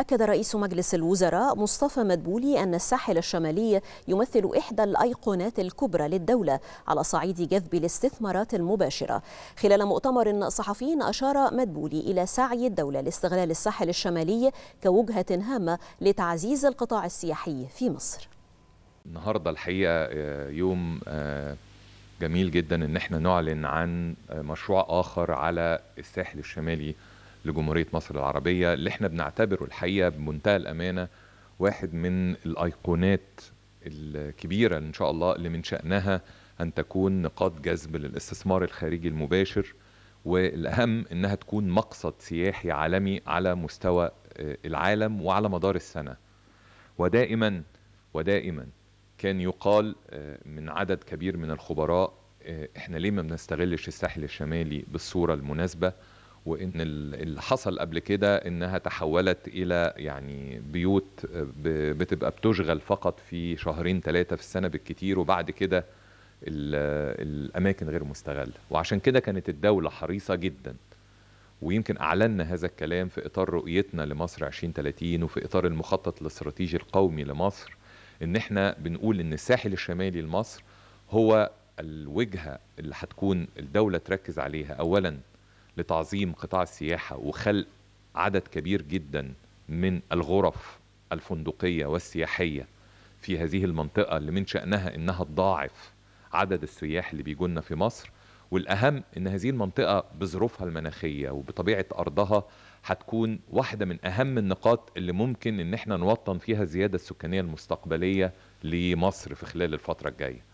أكد رئيس مجلس الوزراء مصطفى مدبولي أن الساحل الشمالي يمثل إحدى الأيقونات الكبرى للدولة على صعيد جذب الاستثمارات المباشرة خلال مؤتمر صحفي أشار مدبولي إلى سعي الدولة لاستغلال الساحل الشمالي كوجهة هامة لتعزيز القطاع السياحي في مصر النهاردة الحقيقة آه، يوم آه، جميل جدا ان احنا نعلن عن آه، مشروع اخر على الساحل الشمالي لجمهوريه مصر العربيه اللي احنا بنعتبره الحقيقه بمنتهى الامانه واحد من الايقونات الكبيره ان شاء الله اللي من شانها ان تكون نقاط جذب للاستثمار الخارجي المباشر والاهم انها تكون مقصد سياحي عالمي على مستوى آه، العالم وعلى مدار السنه ودائما ودائما كان يقال آه، من عدد كبير من الخبراء آه، احنا ليه ما بنستغلش الساحل الشمالي بالصوره المناسبه وان اللي حصل قبل كده انها تحولت الى يعني بيوت بتبقى بتشغل فقط في شهرين ثلاثه في السنه بالكتير وبعد كده الاماكن غير مستغله وعشان كده كانت الدوله حريصه جدا ويمكن اعلنا هذا الكلام في اطار رؤيتنا لمصر 2030 وفي اطار المخطط الاستراتيجي القومي لمصر ان احنا بنقول ان الساحل الشمالي لمصر هو الوجهه اللي هتكون الدوله تركز عليها اولا لتعظيم قطاع السياحه وخلق عدد كبير جدا من الغرف الفندقيه والسياحيه في هذه المنطقه اللي من شانها انها تضاعف عدد السياح اللي بيجونا في مصر والاهم ان هذه المنطقه بظروفها المناخيه وبطبيعه ارضها هتكون واحده من اهم النقاط اللي ممكن ان احنا نوطن فيها الزياده السكانيه المستقبليه لمصر في خلال الفتره الجايه